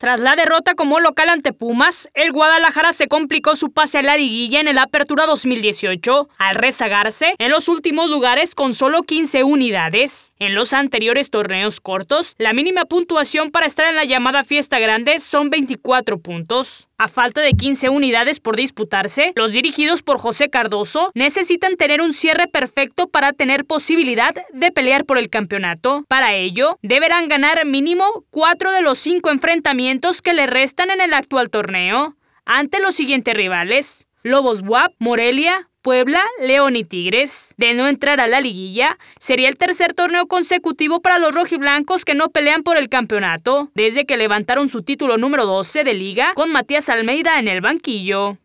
Tras la derrota como local ante Pumas, el Guadalajara se complicó su pase a la liguilla en el Apertura 2018, al rezagarse en los últimos lugares con solo 15 unidades. En los anteriores torneos cortos, la mínima puntuación para estar en la llamada fiesta grande son 24 puntos. A falta de 15 unidades por disputarse, los dirigidos por José Cardoso necesitan tener un cierre perfecto para tener posibilidad de pelear por el campeonato. Para ello, deberán ganar mínimo 4 de los 5 enfrentamientos que le restan en el actual torneo ante los siguientes rivales: Lobos Buap, Morelia, Puebla, León y Tigres. De no entrar a la liguilla, sería el tercer torneo consecutivo para los rojiblancos que no pelean por el campeonato, desde que levantaron su título número 12 de liga con Matías Almeida en el banquillo.